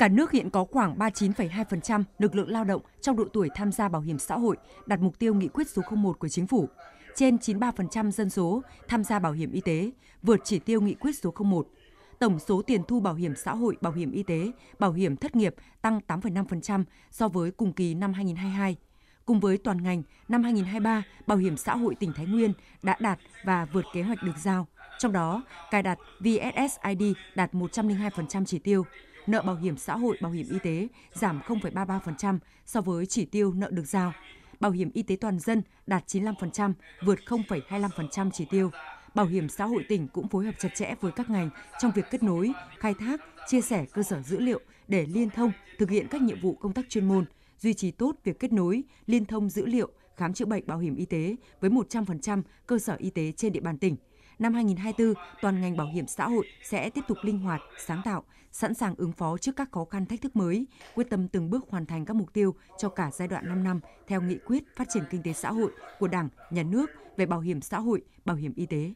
Cả nước hiện có khoảng 39,2% lực lượng lao động trong độ tuổi tham gia bảo hiểm xã hội đặt mục tiêu nghị quyết số 01 của chính phủ. Trên 93% dân số tham gia bảo hiểm y tế, vượt chỉ tiêu nghị quyết số 01. Tổng số tiền thu bảo hiểm xã hội, bảo hiểm y tế, bảo hiểm thất nghiệp tăng 8,5% so với cùng kỳ năm 2022. Cùng với toàn ngành, năm 2023, Bảo hiểm xã hội tỉnh Thái Nguyên đã đạt và vượt kế hoạch được giao. Trong đó, cài đặt VSSID đạt 102% chỉ tiêu, nợ bảo hiểm xã hội, bảo hiểm y tế giảm 0,33% so với chỉ tiêu nợ được giao. Bảo hiểm y tế toàn dân đạt 95%, vượt 0,25% chỉ tiêu. Bảo hiểm xã hội tỉnh cũng phối hợp chặt chẽ với các ngành trong việc kết nối, khai thác, chia sẻ cơ sở dữ liệu để liên thông, thực hiện các nhiệm vụ công tác chuyên môn, duy trì tốt việc kết nối, liên thông dữ liệu, khám chữa bệnh bảo hiểm y tế với 100% cơ sở y tế trên địa bàn tỉnh – năm 2024, toàn ngành bảo hiểm xã hội sẽ tiếp tục linh hoạt, sáng tạo, sẵn sàng ứng phó trước các khó khăn thách thức mới, quyết tâm từng bước hoàn thành các mục tiêu cho cả giai đoạn 5 năm theo nghị quyết phát triển kinh tế xã hội của Đảng, Nhà nước về bảo hiểm xã hội, bảo hiểm y tế.